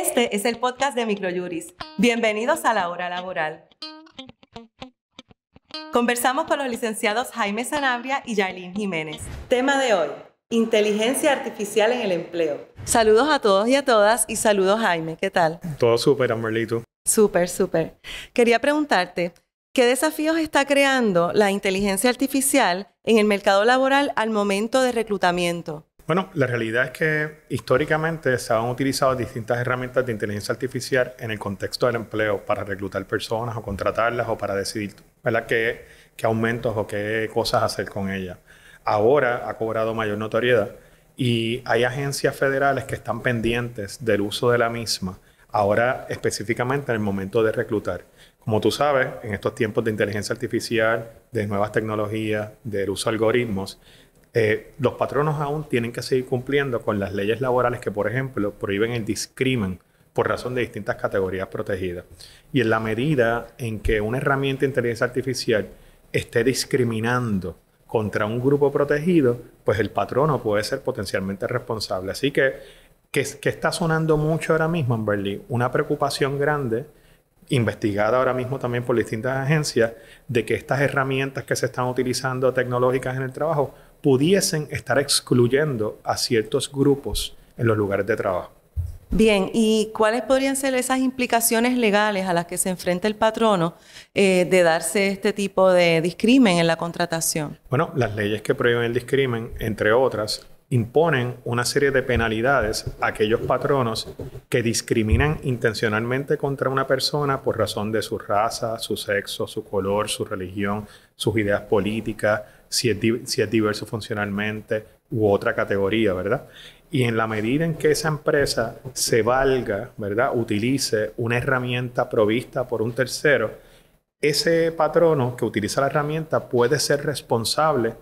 Este es el podcast de Microjuris. Bienvenidos a la hora laboral. Conversamos con los licenciados Jaime Sanabria y Yailin Jiménez. Tema de hoy, inteligencia artificial en el empleo. Saludos a todos y a todas y saludos Jaime, ¿qué tal? Todo súper, Amorlito. Súper, súper. Quería preguntarte, ¿qué desafíos está creando la inteligencia artificial en el mercado laboral al momento de reclutamiento? Bueno, la realidad es que históricamente se han utilizado distintas herramientas de inteligencia artificial en el contexto del empleo para reclutar personas o contratarlas o para decidir Qué, qué aumentos o qué cosas hacer con ellas. Ahora ha cobrado mayor notoriedad y hay agencias federales que están pendientes del uso de la misma, ahora específicamente en el momento de reclutar. Como tú sabes, en estos tiempos de inteligencia artificial, de nuevas tecnologías, del uso de algoritmos, eh, los patronos aún tienen que seguir cumpliendo con las leyes laborales que, por ejemplo, prohíben el discrimen por razón de distintas categorías protegidas. Y en la medida en que una herramienta de inteligencia artificial esté discriminando contra un grupo protegido, pues el patrono puede ser potencialmente responsable. Así que, que, está sonando mucho ahora mismo en Berlín, una preocupación grande investigada ahora mismo también por distintas agencias, de que estas herramientas que se están utilizando tecnológicas en el trabajo pudiesen estar excluyendo a ciertos grupos en los lugares de trabajo. Bien, ¿y cuáles podrían ser esas implicaciones legales a las que se enfrenta el patrono eh, de darse este tipo de discrimen en la contratación? Bueno, las leyes que prohíben el discrimen, entre otras, imponen una serie de penalidades a aquellos patronos que discriminan intencionalmente contra una persona por razón de su raza, su sexo, su color, su religión, sus ideas políticas, si es, diverso funcionalmente u otra categoría, ¿verdad? Y en la medida en que esa empresa se valga, ¿verdad? Utilice una herramienta provista por un tercero, ese patrono que utiliza la herramienta puede ser responsable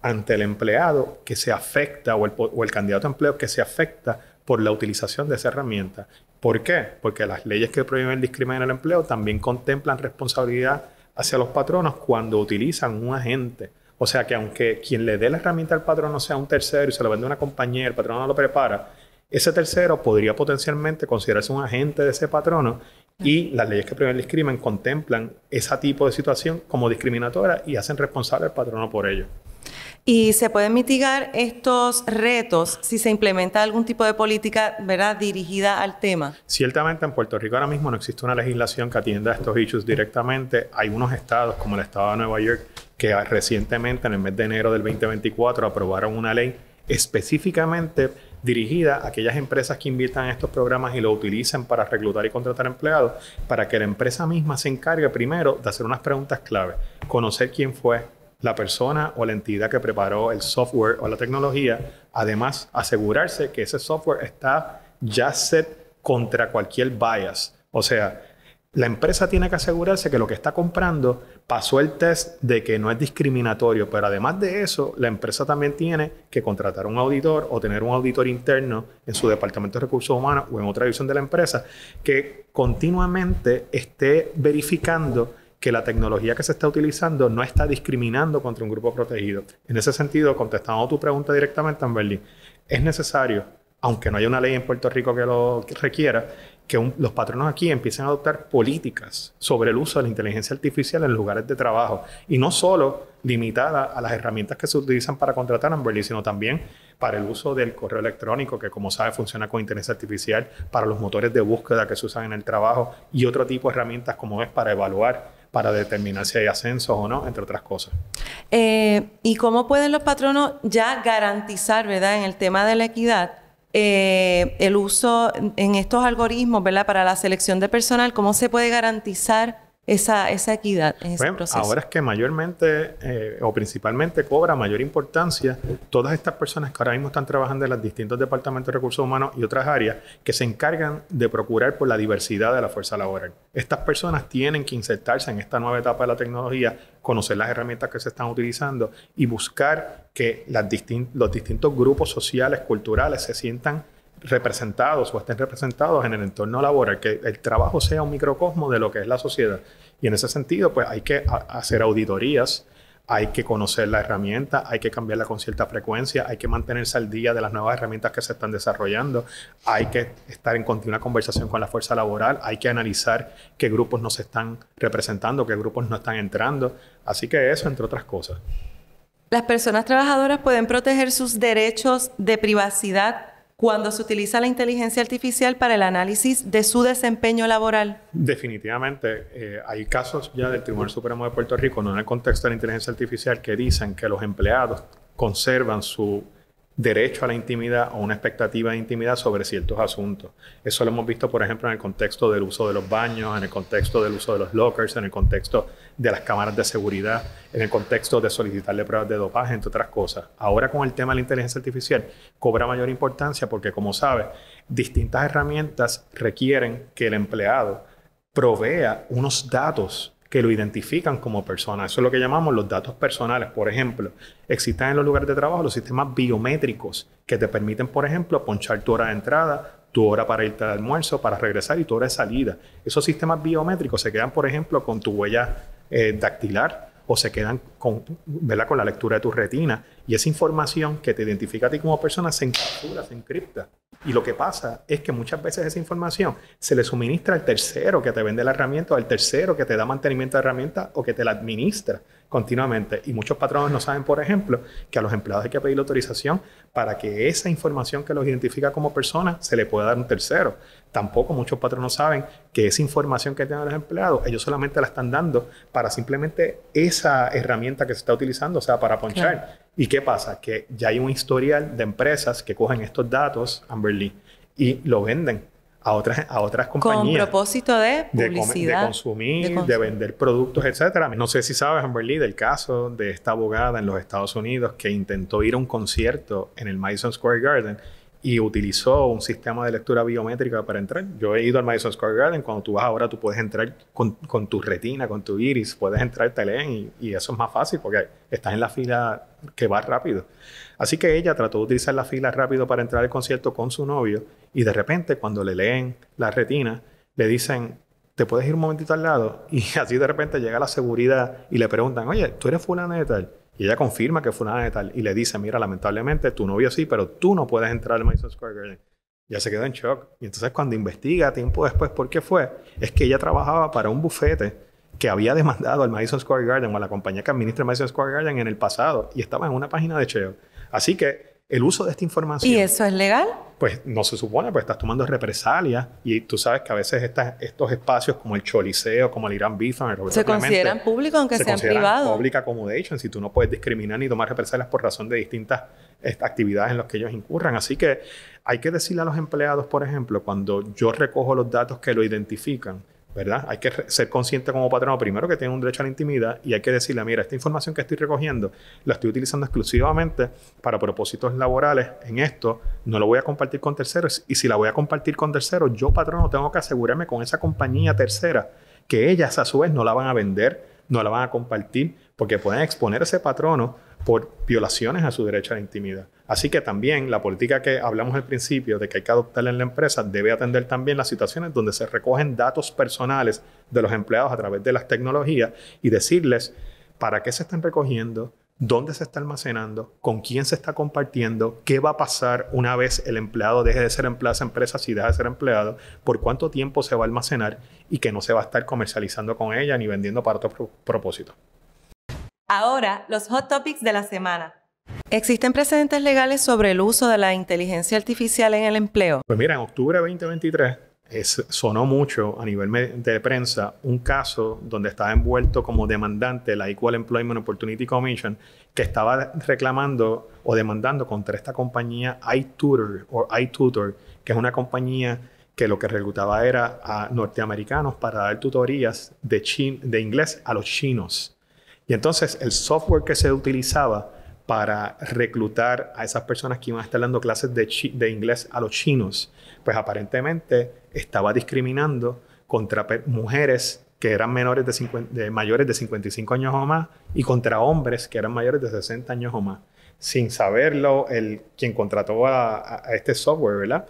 ante el empleado que se afecta o el, candidato a empleo que se afecta por la utilización de esa herramienta. ¿Por qué? Porque las leyes que prohíben el discriminación en el empleo también contemplan responsabilidad hacia los patronos cuando utilizan un agente o sea que aunque quien le dé la herramienta al patrono sea un tercero y se lo vende a una compañía, el patrono lo prepara, ese tercero podría potencialmente considerarse un agente de ese patrono y las leyes que prevén el discrimen contemplan ese tipo de situación como discriminatoria y hacen responsable al patrono por ello. Y se pueden mitigar estos retos si se implementa algún tipo de política ¿verdad? dirigida al tema. Ciertamente en Puerto Rico ahora mismo no existe una legislación que atienda a estos issues directamente. Hay unos estados como el estado de Nueva York que recientemente, en el mes de enero del 2024, aprobaron una ley específicamente dirigida a aquellas empresas que inviertan en estos programas y lo utilizan para reclutar y contratar empleados, para que la empresa misma se encargue primero de hacer unas preguntas clave, conocer quién fue la persona o la entidad que preparó el software o la tecnología, además asegurarse que ese software está ya set contra cualquier bias, o sea, la empresa tiene que asegurarse que lo que está comprando pasó el test de que no es discriminatorio, pero además de eso, la empresa también tiene que contratar un auditor o tener un auditor interno en su departamento de recursos humanos o en otra división de la empresa que continuamente esté verificando que la tecnología que se está utilizando no está discriminando contra un grupo protegido. En ese sentido, contestando tu pregunta directamente, Amberly, es necesario aunque no haya una ley en Puerto Rico que lo requiera, que los patronos aquí empiecen a adoptar políticas sobre el uso de la inteligencia artificial en lugares de trabajo y no solo limitada a las herramientas que se utilizan para contratar a Amberly, sino también para el uso del correo electrónico, que como sabe funciona con inteligencia artificial, para los motores de búsqueda que se usan en el trabajo y otro tipo de herramientas como es para evaluar para determinar si hay ascensos o no, entre otras cosas. Eh, ¿Y cómo pueden los patronos ya garantizar, verdad, en el tema de la equidad, eh, el uso en estos algoritmos, ¿verdad? Para la selección de personal, ¿cómo se puede garantizar esa, esa equidad en ese proceso. Ahora es que mayormente eh, o principalmente cobra mayor importancia todas estas personas que ahora mismo están trabajando en los distintos departamentos de recursos humanos y otras áreas que se encargan de procurar por la diversidad de la fuerza laboral. Estas personas tienen que insertarse en esta nueva etapa de la tecnología, conocer las herramientas que se están utilizando y buscar que las los distintos grupos sociales, culturales se sientan representados o estén representados en el entorno laboral, que el trabajo sea un microcosmo de lo que es la sociedad. Y en ese sentido, pues hay que hacer auditorías, hay que conocer la herramienta, hay que cambiarla con cierta frecuencia, hay que mantenerse al día de las nuevas herramientas que se están desarrollando, hay que estar en continua conversación con la fuerza laboral, hay que analizar qué grupos no se están representando, qué grupos no están entrando. Así que eso, entre otras cosas. Las personas trabajadoras pueden proteger sus derechos de privacidad cuando se utiliza la inteligencia artificial para el análisis de su desempeño laboral? Definitivamente, eh, hay casos ya del Tribunal Supremo de Puerto Rico, no en el contexto de la inteligencia artificial, que dicen que los empleados conservan su derecho a la intimidad o una expectativa de intimidad sobre ciertos asuntos. Eso lo hemos visto, por ejemplo, en el contexto del uso de los baños, en el contexto del uso de los lockers, en el contexto de las cámaras de seguridad, en el contexto de solicitarle pruebas de dopaje, entre otras cosas. Ahora con el tema de la inteligencia artificial cobra mayor importancia porque, como sabes, distintas herramientas requieren que el empleado provea unos datos que lo identifican como persona. Eso es lo que llamamos los datos personales. Por ejemplo, existen en los lugares de trabajo los sistemas biométricos que te permiten, por ejemplo, ponchar tu hora de entrada, tu hora para irte al almuerzo, para regresar y tu hora de salida. Esos sistemas biométricos se quedan, por ejemplo, con tu huella eh, dactilar o se quedan con, con la lectura de tu retina y esa información que te identifica a ti como persona se encapsula, se encripta. Y lo que pasa es que muchas veces esa información se le suministra al tercero que te vende la herramienta, o al tercero que te da mantenimiento de herramienta o que te la administra continuamente. Y muchos patrones no saben, por ejemplo, que a los empleados hay que pedir autorización para que esa información que los identifica como persona se le pueda dar a un tercero. Tampoco muchos patrones saben que esa información que tienen los empleados, ellos solamente la están dando para simplemente esa herramienta que se está utilizando, o sea, para ponchar. ¿Y qué pasa? Que ya hay un historial de empresas que cogen estos datos, Amberly, y lo venden a otras, a otras compañías. Con propósito de publicidad. De, consumir, de, vender productos, etcétera. No sé si sabes, Amberly, del caso de esta abogada en los Estados Unidos que intentó ir a un concierto en el Madison Square Garden y utilizó un sistema de lectura biométrica para entrar. Yo he ido al Madison Square Garden, cuando tú vas ahora tú puedes entrar con, tu retina, con tu iris, puedes entrar, te leen y, eso es más fácil porque estás en la fila que va rápido. Así que ella trató de utilizar la fila rápido para entrar al concierto con su novio y de repente cuando le leen la retina, le dicen, te puedes ir un momentito al lado y así de repente llega la seguridad y le preguntan, oye, tú eres fulana de tal. Y ella confirma que fue una tal. y le dice, mira, lamentablemente tu novio sí, pero tú no puedes entrar al Madison Square Garden. Ya se quedó en shock. Y entonces cuando investiga tiempo después por qué fue, es que ella trabajaba para un bufete que había demandado al Madison Square Garden o a la compañía que administra el Madison Square Garden en el pasado y estaba en una página de Cheo. Así que el uso de esta información. ¿Y eso es legal? Pues no se supone, pues estás tomando represalias y tú sabes que a veces estos espacios como el Choliseo, como el Irán Bifan, el Se consideran públicos aunque sean privados. Public accommodation, si tú no puedes discriminar ni tomar represalias por razón de distintas este, actividades en las que ellos incurran. Así que hay que decirle a los empleados, por ejemplo, cuando yo recojo los datos que lo identifican, ¿verdad? Hay que ser consciente como patrono, primero que tiene un derecho a la intimidad y hay que decirle, mira, esta información que estoy recogiendo la estoy utilizando exclusivamente para propósitos laborales en esto, no lo voy a compartir con terceros y si la voy a compartir con terceros, yo patrono tengo que asegurarme con esa compañía tercera que ellas a su vez no la van a vender, no la van a compartir, porque pueden exponerse ese patrono por violaciones a su derecho a la intimidad. Así que también la política que hablamos al principio de que hay que adoptarla en la empresa debe atender también las situaciones donde se recogen datos personales de los empleados a través de las tecnologías y decirles para qué se están recogiendo, dónde se está almacenando, con quién se está compartiendo, qué va a pasar una vez el empleado deje de ser empleado de esa empresa, si deja de ser empleado, por cuánto tiempo se va a almacenar y que no se va a estar comercializando con ella ni vendiendo para otro propósito. Ahora, los hot topics de la semana. ¿Existen precedentes legales sobre el uso de la inteligencia artificial en el empleo? Pues mira, en octubre de 2023 sonó mucho a nivel de prensa un caso donde estaba envuelto como demandante la Equal Employment Opportunity Commission que estaba reclamando o demandando contra esta compañía iTutor o iTutor, que es una compañía que lo que reclutaba era a norteamericanos para dar tutorías de, de inglés a los chinos. Y entonces el software que se utilizaba para reclutar a esas personas que iban a estar dando clases de, inglés a los chinos, pues aparentemente estaba discriminando contra mujeres que eran menores de, mayores de 55 años o más y contra hombres que eran mayores de 60 años o más. Sin saberlo, el, quien contrató a, a este software, ¿verdad?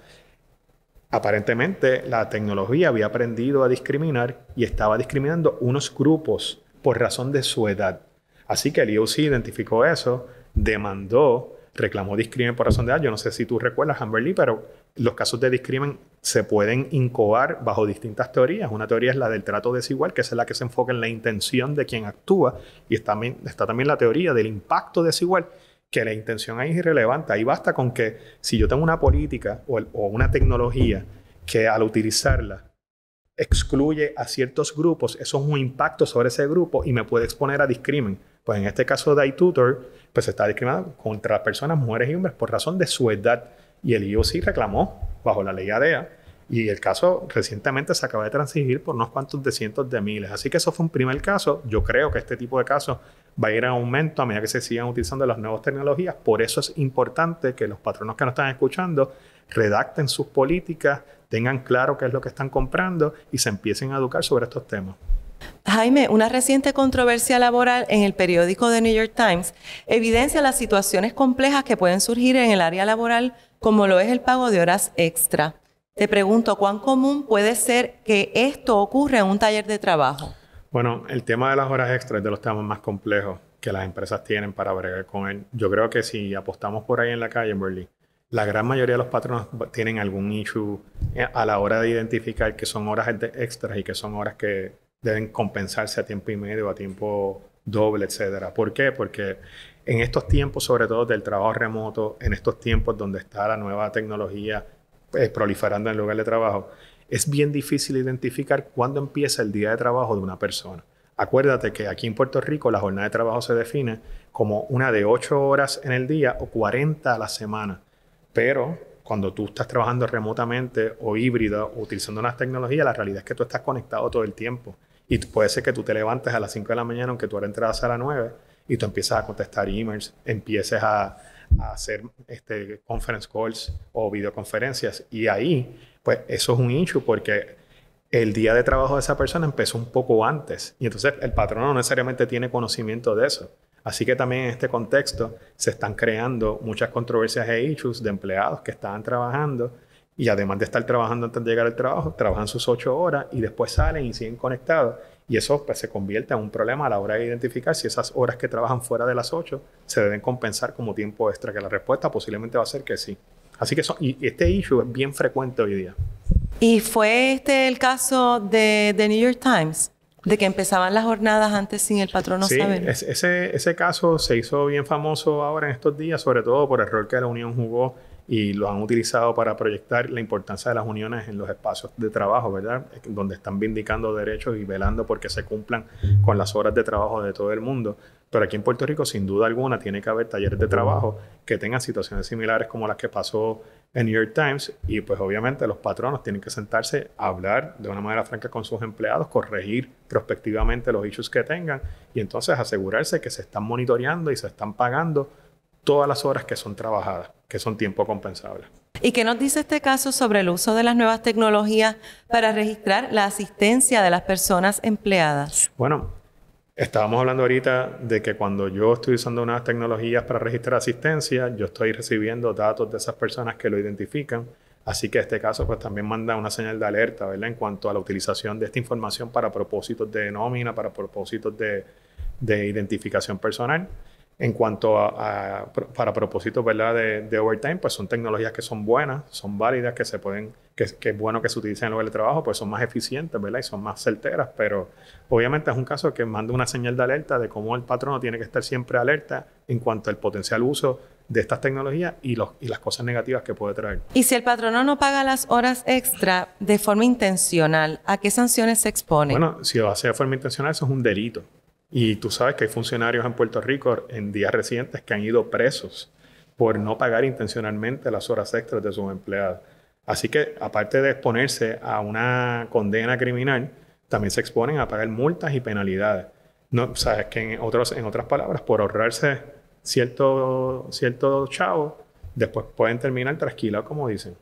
Aparentemente la tecnología había aprendido a discriminar y estaba discriminando unos grupos por razón de su edad. Así que el IOC identificó eso, demandó, reclamó discriminación por razón de edad. Yo no sé si tú recuerdas, Amberly, pero los casos de discriminación se pueden incoar bajo distintas teorías. Una teoría es la del trato desigual, que es la que se enfoca en la intención de quien actúa, y está también, está también la teoría del impacto desigual, que la intención es irrelevante. Ahí basta con que si yo tengo una política o una tecnología que al utilizarla excluye a ciertos grupos, eso es un impacto sobre ese grupo y me puede exponer a discrimen. Pues en este caso de iTutor, pues está discriminado contra personas, mujeres y hombres, por razón de su edad. Y el IOC reclamó bajo la ley ADEA y el caso recientemente se acaba de transigir por unos cuantos de cientos de miles. Así que eso fue un primer caso. Yo creo que este tipo de casos va a ir en aumento a medida que se sigan utilizando las nuevas tecnologías. Por eso es importante que los patronos que nos están escuchando redacten sus políticas, tengan claro qué es lo que están comprando y se empiecen a educar sobre estos temas. Jaime, una reciente controversia laboral en el periódico The New York Times evidencia las situaciones complejas que pueden surgir en el área laboral, como lo es el pago de horas extra. Te pregunto, ¿cuán común puede ser que esto ocurra en un taller de trabajo? Bueno, el tema de las horas extras es de los temas más complejos que las empresas tienen para bregar con él. Yo creo que si apostamos por ahí en la calle, en Berlín, la gran mayoría de los patronos tienen algún issue eh, a la hora de identificar que son horas extras y que son horas que deben compensarse a tiempo y medio, a tiempo doble, etcétera. ¿Por qué? Porque en estos tiempos, sobre todo del trabajo remoto, en estos tiempos donde está la nueva tecnología eh, proliferando en el lugar de trabajo, es bien difícil identificar cuándo empieza el día de trabajo de una persona. Acuérdate que aquí en Puerto Rico la jornada de trabajo se define como una de 8 horas en el día o 40 a la semana. Pero cuando tú estás trabajando remotamente o híbrido utilizando unas tecnologías, la realidad es que tú estás conectado todo el tiempo. Y puede ser que tú te levantes a las 5 de la mañana, aunque tú ahora entras a las 9, y tú empiezas a contestar emails, empieces a, hacer este, conference calls o videoconferencias. Y ahí pues eso es un issue porque el día de trabajo de esa persona empezó un poco antes y entonces el patrono no necesariamente tiene conocimiento de eso. Así que también en este contexto se están creando muchas controversias e issues de empleados que estaban trabajando y además de estar trabajando antes de llegar al trabajo, trabajan sus ocho horas y después salen y siguen conectados. Y eso pues, se convierte en un problema a la hora de identificar si esas horas que trabajan fuera de las ocho se deben compensar como tiempo extra, que la respuesta posiblemente va a ser que sí. Así que son y este issue es bien frecuente hoy día. ¿Y fue este el caso de The New York Times? De que empezaban las jornadas antes sin el patrono sí, saber. ese, ese caso se hizo bien famoso ahora en estos días, sobre todo por el rol que la Unión jugó y los han utilizado para proyectar la importancia de las uniones en los espacios de trabajo, ¿verdad? Donde están vindicando derechos y velando porque se cumplan con las horas de trabajo de todo el mundo. Pero aquí en Puerto Rico, sin duda alguna, tiene que haber talleres de trabajo que tengan situaciones similares como las que pasó en New York Times y pues obviamente los patronos tienen que sentarse a hablar de una manera franca con sus empleados, corregir prospectivamente los issues que tengan y entonces asegurarse que se están monitoreando y se están pagando todas las horas que son trabajadas, que son tiempo compensable. ¿Y qué nos dice este caso sobre el uso de las nuevas tecnologías para registrar la asistencia de las personas empleadas? Bueno, estábamos hablando ahorita de que cuando yo estoy usando unas tecnologías para registrar asistencia, yo estoy recibiendo datos de esas personas que lo identifican. Así que este caso pues también manda una señal de alerta, ¿verdad? En cuanto a la utilización de esta información para propósitos de nómina, para propósitos de, de identificación personal. En cuanto a, para propósitos ¿verdad? De, overtime, pues son tecnologías que son buenas, son válidas, que se pueden, que, es bueno que se utilicen en el trabajo, pues son más eficientes, ¿verdad? Y son más certeras, pero obviamente es un caso que manda una señal de alerta de cómo el patrono tiene que estar siempre alerta en cuanto al potencial uso de estas tecnologías y, los, y las cosas negativas que puede traer. Y si el patrono no paga las horas extra de forma intencional, ¿a qué sanciones se expone? Bueno, si lo hace de forma intencional, eso es un delito. Y tú sabes que hay funcionarios en Puerto Rico en días recientes que han ido presos por no pagar intencionalmente las horas extras de sus empleados. Así que, aparte de exponerse a una condena criminal, también se exponen a pagar multas y penalidades. No, sabes que en, otros, en otras palabras, por ahorrarse cierto, cierto chavo, después pueden terminar trasquilados, como dicen.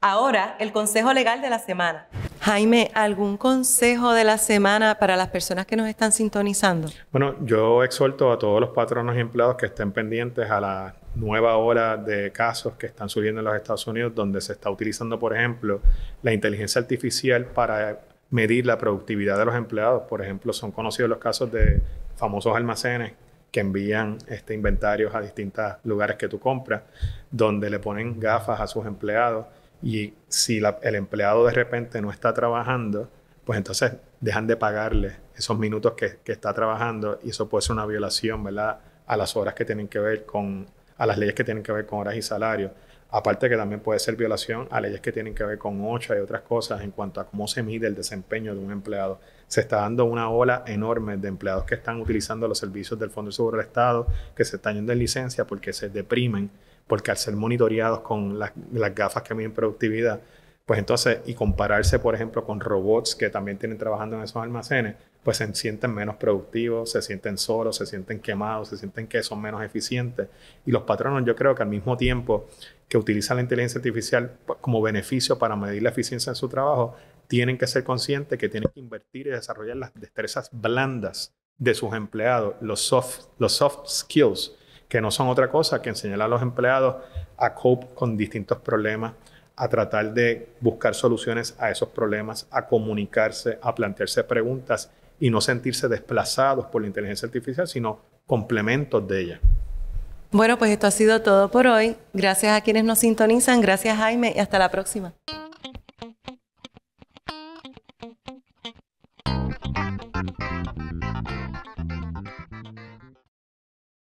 Ahora, el consejo legal de la semana. Jaime, ¿algún consejo de la semana para las personas que nos están sintonizando? Bueno, yo exhorto a todos los patronos y empleados que estén pendientes a la nueva ola de casos que están surgiendo en los Estados Unidos, donde se está utilizando, por ejemplo, la inteligencia artificial para medir la productividad de los empleados. Por ejemplo, son conocidos los casos de famosos almacenes que envían este, inventarios a distintos lugares que tú compras, donde le ponen gafas a sus empleados y si el empleado de repente no está trabajando, pues entonces dejan de pagarle esos minutos que, está trabajando y eso puede ser una violación, ¿verdad? A las horas que tienen que ver con, a las leyes que tienen que ver con horas y salarios. Aparte que también puede ser violación a leyes que tienen que ver con OCHA y otras cosas en cuanto a cómo se mide el desempeño de un empleado. Se está dando una ola enorme de empleados que están utilizando los servicios del Fondo de Seguro del Estado, que se están yendo en licencia porque se deprimen porque al ser monitoreados con las, las gafas que miden productividad, pues entonces, y compararse, por ejemplo, con robots que también tienen trabajando en esos almacenes, pues se sienten menos productivos, se sienten solos, se sienten quemados, se sienten que son menos eficientes. Y los patronos, yo creo que al mismo tiempo que utilizan la inteligencia artificial pues, como beneficio para medir la eficiencia en su trabajo, tienen que ser conscientes que tienen que invertir y desarrollar las destrezas blandas de sus empleados, los soft, los soft skills, que no son otra cosa que enseñar a los empleados a cope con distintos problemas, a tratar de buscar soluciones a esos problemas, a comunicarse, a plantearse preguntas y no sentirse desplazados por la inteligencia artificial, sino complementos de ella. Bueno, pues esto ha sido todo por hoy. Gracias a quienes nos sintonizan, gracias Jaime y hasta la próxima.